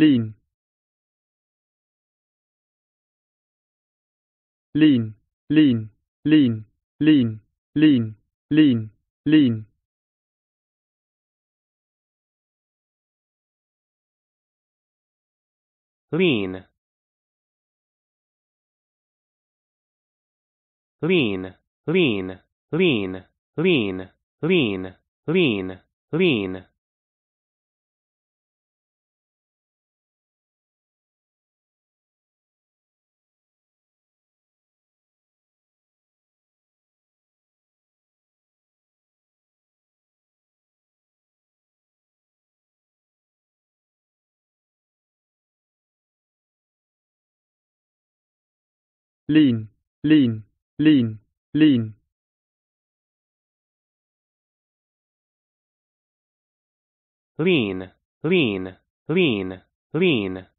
lean lean lean lean lean lean lean lean lean lean lean lean lean lean lean lean lean, lean, lean, lean lean, lean, lean, lean.